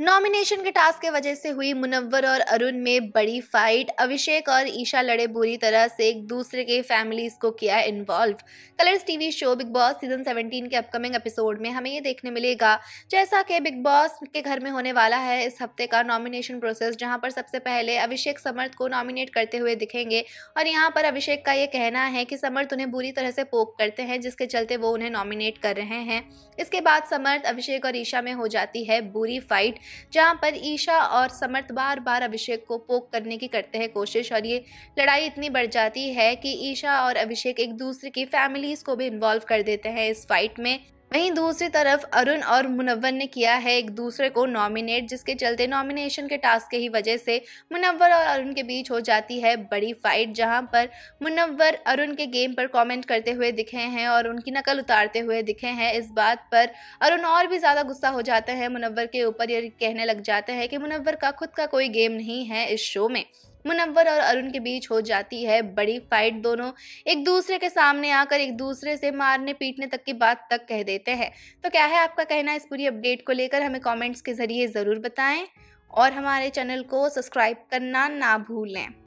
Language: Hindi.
नॉमिनेशन के टास्क के वजह से हुई मुनव्वर और अरुण में बड़ी फाइट अभिषेक और ईशा लड़े बुरी तरह से एक दूसरे के फैमिलीज को किया involve Colors TV show Bigg Boss season 17 के अपकमिंग एपिसोड में हमें ये देखने मिलेगा जैसा कि बिग बॉस के घर में होने वाला है इस हफ्ते का नॉमिनेशन प्रोसेस जहाँ पर सबसे पहले अभिषेक समर्थ को नॉमिनेट करते हुए दिखेंगे और यहाँ पर अभिषेक का ये कहना है कि समर्थ उन्हें बुरी तरह से पोक करते हैं जिसके चलते वो उन्हें नॉमिनेट कर रहे हैं इसके बाद समर्थ अभिषेक और ईशा में हो जाती है बुरी फाइट जहाँ पर ईशा और समर्थ बार बार अभिषेक को पोक करने की करते हैं कोशिश और ये लड़ाई इतनी बढ़ जाती है कि ईशा और अभिषेक एक दूसरे की फैमिलीज़ को भी इन्वॉल्व कर देते हैं इस फाइट में वहीं दूसरी तरफ अरुण और मुनव्वर ने किया है एक दूसरे को नॉमिनेट जिसके चलते नॉमिनेशन के टास्क की वजह से मुनव्वर और अरुण के बीच हो जाती है बड़ी फाइट जहां पर मुनव्वर अरुण के गेम पर कमेंट करते हुए दिखे हैं और उनकी नकल उतारते हुए दिखे हैं इस बात पर अरुण और भी ज़्यादा गुस्सा हो जाते हैं मुनव्वर के ऊपर ये कहने लग जाते हैं कि मुनव्वर का खुद का कोई गेम नहीं है इस शो में मुनवर और अरुण के बीच हो जाती है बड़ी फाइट दोनों एक दूसरे के सामने आकर एक दूसरे से मारने पीटने तक की बात तक कह देते हैं तो क्या है आपका कहना इस पूरी अपडेट को लेकर हमें कॉमेंट्स के ज़रिए ज़रूर बताएँ और हमारे चैनल को सब्सक्राइब करना ना भूलें